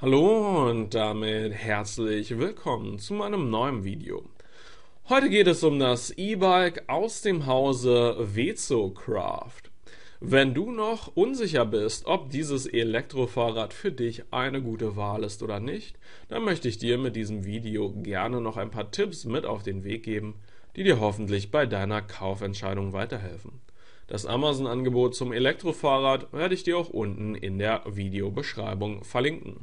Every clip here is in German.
Hallo und damit herzlich willkommen zu meinem neuen Video. Heute geht es um das E-Bike aus dem Hause Vezocraft. Wenn du noch unsicher bist, ob dieses Elektrofahrrad für dich eine gute Wahl ist oder nicht, dann möchte ich dir mit diesem Video gerne noch ein paar Tipps mit auf den Weg geben, die dir hoffentlich bei deiner Kaufentscheidung weiterhelfen. Das Amazon-Angebot zum Elektrofahrrad werde ich dir auch unten in der Videobeschreibung verlinken.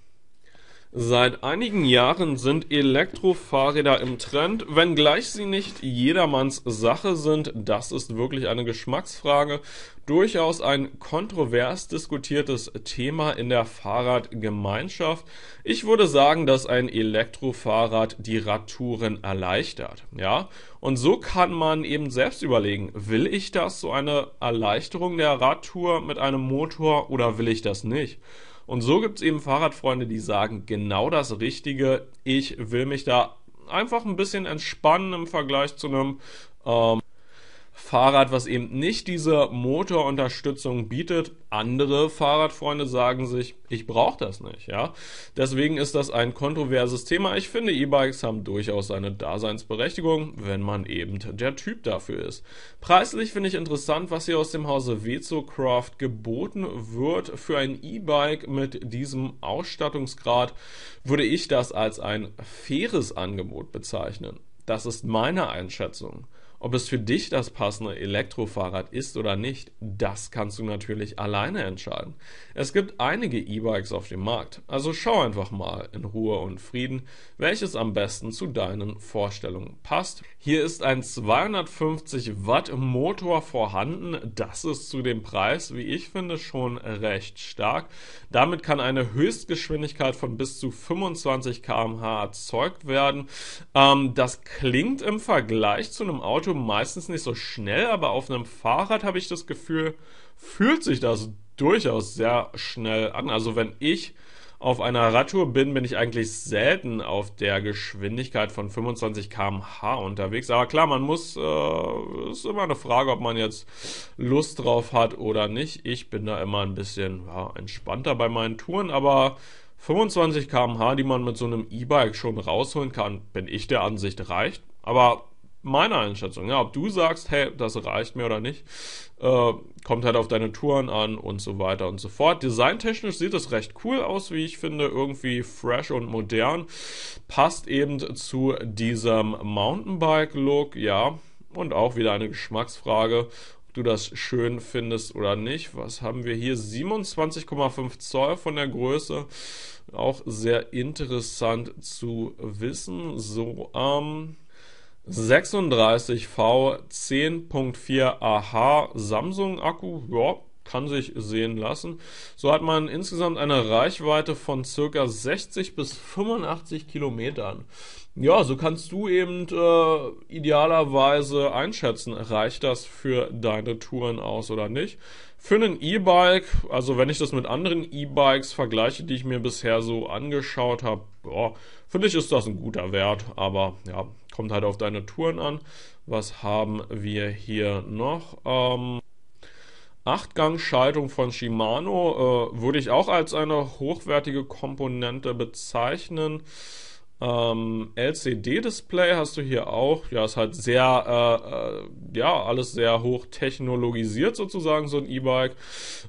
Seit einigen Jahren sind Elektrofahrräder im Trend, wenngleich sie nicht jedermanns Sache sind, das ist wirklich eine Geschmacksfrage, durchaus ein kontrovers diskutiertes Thema in der Fahrradgemeinschaft. Ich würde sagen, dass ein Elektrofahrrad die Radtouren erleichtert, ja? Und so kann man eben selbst überlegen, will ich das so eine Erleichterung der Radtour mit einem Motor oder will ich das nicht? Und so gibt es eben Fahrradfreunde, die sagen, genau das Richtige, ich will mich da einfach ein bisschen entspannen im Vergleich zu einem ähm, Fahrrad, was eben nicht diese Motorunterstützung bietet. Andere Fahrradfreunde sagen sich, ich brauche das nicht, ja. Deswegen ist das ein kontroverses Thema. Ich finde, E-Bikes haben durchaus seine Daseinsberechtigung, wenn man eben der Typ dafür ist. Preislich finde ich interessant, was hier aus dem Hause Wezocraft geboten wird. Für ein E-Bike mit diesem Ausstattungsgrad würde ich das als ein faires Angebot bezeichnen. Das ist meine Einschätzung. Ob es für dich das passende Elektrofahrrad ist oder nicht, das kannst du natürlich alleine entscheiden. Es gibt einige E-Bikes auf dem Markt, also schau einfach mal in Ruhe und Frieden, welches am besten zu deinen Vorstellungen passt. Hier ist ein 250 Watt Motor vorhanden, das ist zu dem Preis, wie ich finde, schon recht stark. Damit kann eine Höchstgeschwindigkeit von bis zu 25 km/h erzeugt werden. Ähm, das klingt im Vergleich zu einem Auto Auto meistens nicht so schnell, aber auf einem Fahrrad habe ich das Gefühl, fühlt sich das durchaus sehr schnell an. Also wenn ich auf einer Radtour bin, bin ich eigentlich selten auf der Geschwindigkeit von 25 km/h unterwegs. Aber klar, man muss, äh, ist immer eine Frage, ob man jetzt Lust drauf hat oder nicht. Ich bin da immer ein bisschen ja, entspannter bei meinen Touren, aber 25 km/h, die man mit so einem E-Bike schon rausholen kann, bin ich der Ansicht reicht. Aber meine Einschätzung. Ja, ob du sagst, hey, das reicht mir oder nicht, äh, kommt halt auf deine Touren an und so weiter und so fort. Designtechnisch sieht es recht cool aus, wie ich finde, irgendwie fresh und modern. Passt eben zu diesem Mountainbike-Look, ja. Und auch wieder eine Geschmacksfrage, ob du das schön findest oder nicht. Was haben wir hier? 27,5 Zoll von der Größe. Auch sehr interessant zu wissen. So, ähm 36V 10.4 Ah Samsung Akku, ja, kann sich sehen lassen. So hat man insgesamt eine Reichweite von circa 60 bis 85 Kilometern. Ja, so kannst du eben äh, idealerweise einschätzen, reicht das für deine Touren aus oder nicht. Für einen E-Bike, also wenn ich das mit anderen E-Bikes vergleiche, die ich mir bisher so angeschaut habe, finde ich ist das ein guter Wert, aber ja, kommt halt auf deine Touren an. Was haben wir hier noch? Ähm Achtgang-Schaltung von Shimano äh, würde ich auch als eine hochwertige Komponente bezeichnen. Ähm, LCD-Display hast du hier auch. Ja, ist halt sehr, äh, äh, ja, alles sehr hoch technologisiert sozusagen, so ein E-Bike.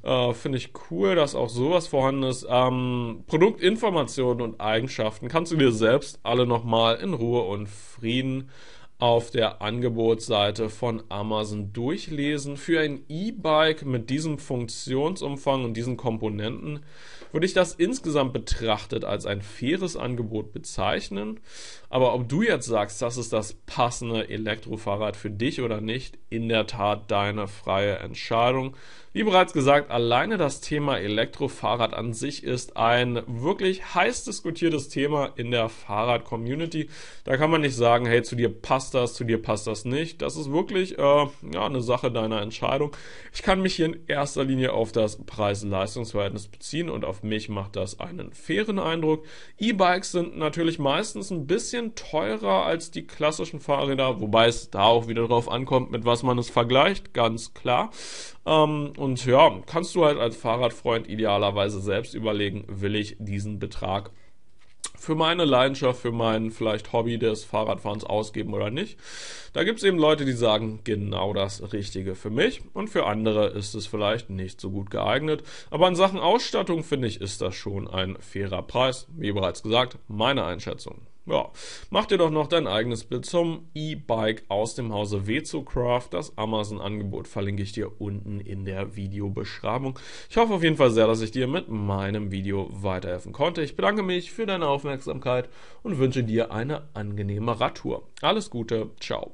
Äh, Finde ich cool, dass auch sowas vorhanden ist. Ähm, Produktinformationen und Eigenschaften kannst du dir selbst alle nochmal in Ruhe und Frieden auf der Angebotsseite von Amazon durchlesen. Für ein E-Bike mit diesem Funktionsumfang und diesen Komponenten würde ich das insgesamt betrachtet als ein faires Angebot bezeichnen. Aber ob du jetzt sagst, das ist das passende Elektrofahrrad für dich oder nicht, in der Tat deine freie Entscheidung. Wie bereits gesagt, alleine das Thema Elektrofahrrad an sich ist ein wirklich heiß diskutiertes Thema in der Fahrrad-Community. Da kann man nicht sagen, hey, zu dir passt passt das, zu dir passt das nicht. Das ist wirklich äh, ja, eine Sache deiner Entscheidung. Ich kann mich hier in erster Linie auf das preis leistungsverhältnis beziehen und auf mich macht das einen fairen Eindruck. E-Bikes sind natürlich meistens ein bisschen teurer als die klassischen Fahrräder, wobei es da auch wieder drauf ankommt, mit was man es vergleicht, ganz klar. Ähm, und ja, kannst du halt als Fahrradfreund idealerweise selbst überlegen, will ich diesen Betrag für meine Leidenschaft, für mein vielleicht Hobby des Fahrradfahrens ausgeben oder nicht. Da gibt es eben Leute, die sagen, genau das Richtige für mich und für andere ist es vielleicht nicht so gut geeignet. Aber in Sachen Ausstattung finde ich, ist das schon ein fairer Preis. Wie bereits gesagt, meine Einschätzung. Ja, mach dir doch noch dein eigenes Bild zum E-Bike aus dem Hause Wezocraft. Das Amazon-Angebot verlinke ich dir unten in der Videobeschreibung. Ich hoffe auf jeden Fall sehr, dass ich dir mit meinem Video weiterhelfen konnte. Ich bedanke mich für deine Aufmerksamkeit und wünsche dir eine angenehme Radtour. Alles Gute, ciao.